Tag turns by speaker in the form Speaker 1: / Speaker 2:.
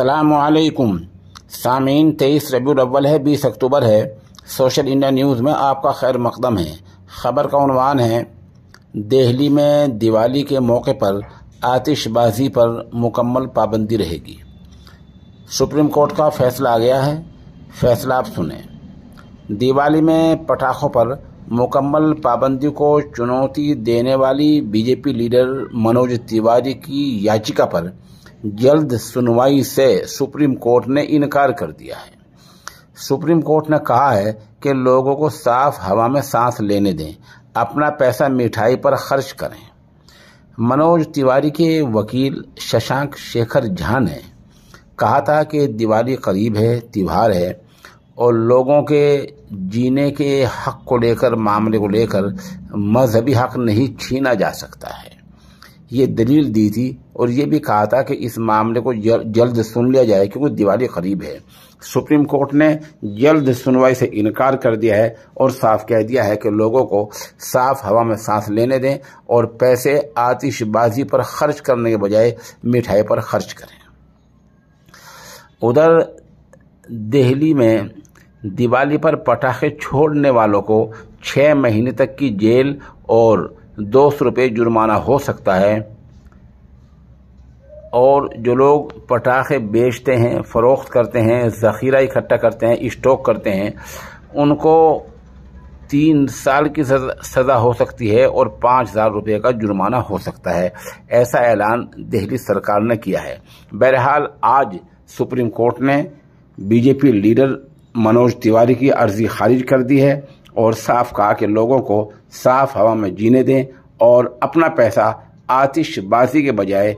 Speaker 1: सलामकुम सामीन तेईस रबी अव्वल है बीस अक्टूबर है सोशल इंडिया न्यूज़ में आपका खैर मकदम है ख़बर का उनवान है दिल्ली में दिवाली के मौके पर आतिशबाजी पर मुकम्मल पाबंदी रहेगी सुप्रीम कोर्ट का फैसला आ गया है फैसला आप सुने दिवाली में पटाखों पर मुकम्मल पाबंदी को चुनौती देने वाली बीजेपी लीडर मनोज तिवारी की याचिका पर जल्द सुनवाई से सुप्रीम कोर्ट ने इनकार कर दिया है सुप्रीम कोर्ट ने कहा है कि लोगों को साफ हवा में सांस लेने दें अपना पैसा मिठाई पर खर्च करें मनोज तिवारी के वकील शशांक शेखर झा ने कहा था कि दिवाली करीब है त्यौहार है और लोगों के जीने के हक को लेकर मामले को लेकर मजहबी हक नहीं छीना जा सकता है ये दलील दी थी और ये भी कहा था कि इस मामले को जल्द सुन लिया जाए क्योंकि दिवाली करीब है सुप्रीम कोर्ट ने जल्द सुनवाई से इनकार कर दिया है और साफ कह दिया है कि लोगों को साफ हवा में सांस लेने दें और पैसे आतिशबाजी पर खर्च करने के बजाय मिठाई पर खर्च करें उधर दिल्ली में दिवाली पर पटाखे छोड़ने वालों को छः महीने तक की जेल और दो सौ रुपये जुर्माना हो सकता है और जो लोग पटाखे बेचते हैं फ़रोख्त करते हैं ज़ख़ीरा इकट्ठा करते हैं इस्टॉक करते हैं उनको तीन साल की सज़ा हो सकती है और पाँच हज़ार रुपये का जुर्माना हो सकता है ऐसा ऐलान दिल्ली सरकार ने किया है बहरहाल आज सुप्रीम कोर्ट ने बीजेपी लीडर मनोज तिवारी की अर्जी खारिज कर दी है और साफ कहा कि लोगों को साफ हवा में जीने दें और अपना पैसा आतिशबाजी के बजाय